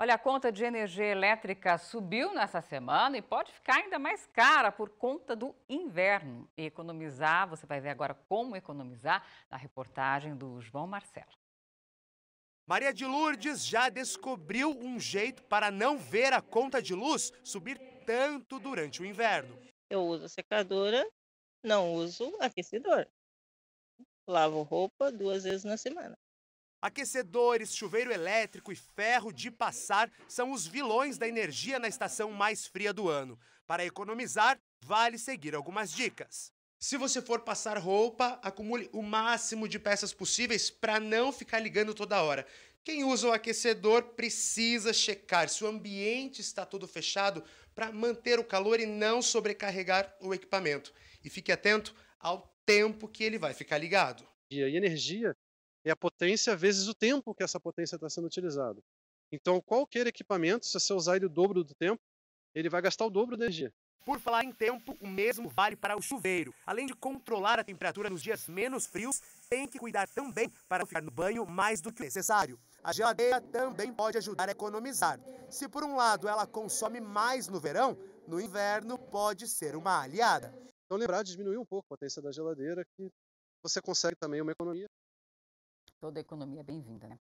Olha, a conta de energia elétrica subiu nessa semana e pode ficar ainda mais cara por conta do inverno. E economizar, você vai ver agora como economizar na reportagem do João Marcelo. Maria de Lourdes já descobriu um jeito para não ver a conta de luz subir tanto durante o inverno. Eu uso secadora, não uso aquecedor. Lavo roupa duas vezes na semana. Aquecedores, chuveiro elétrico e ferro de passar são os vilões da energia na estação mais fria do ano. Para economizar, vale seguir algumas dicas. Se você for passar roupa, acumule o máximo de peças possíveis para não ficar ligando toda hora. Quem usa o aquecedor precisa checar se o ambiente está todo fechado para manter o calor e não sobrecarregar o equipamento. E fique atento ao tempo que ele vai ficar ligado. E energia é a potência vezes o tempo que essa potência está sendo utilizada. Então, qualquer equipamento, se você usar ele o dobro do tempo, ele vai gastar o dobro da energia. Por falar em tempo, o mesmo vale para o chuveiro. Além de controlar a temperatura nos dias menos frios, tem que cuidar também para ficar no banho mais do que necessário. A geladeira também pode ajudar a economizar. Se por um lado ela consome mais no verão, no inverno pode ser uma aliada. Então lembrar de diminuir um pouco a potência da geladeira, que você consegue também uma economia toda economia é bem-vinda, né?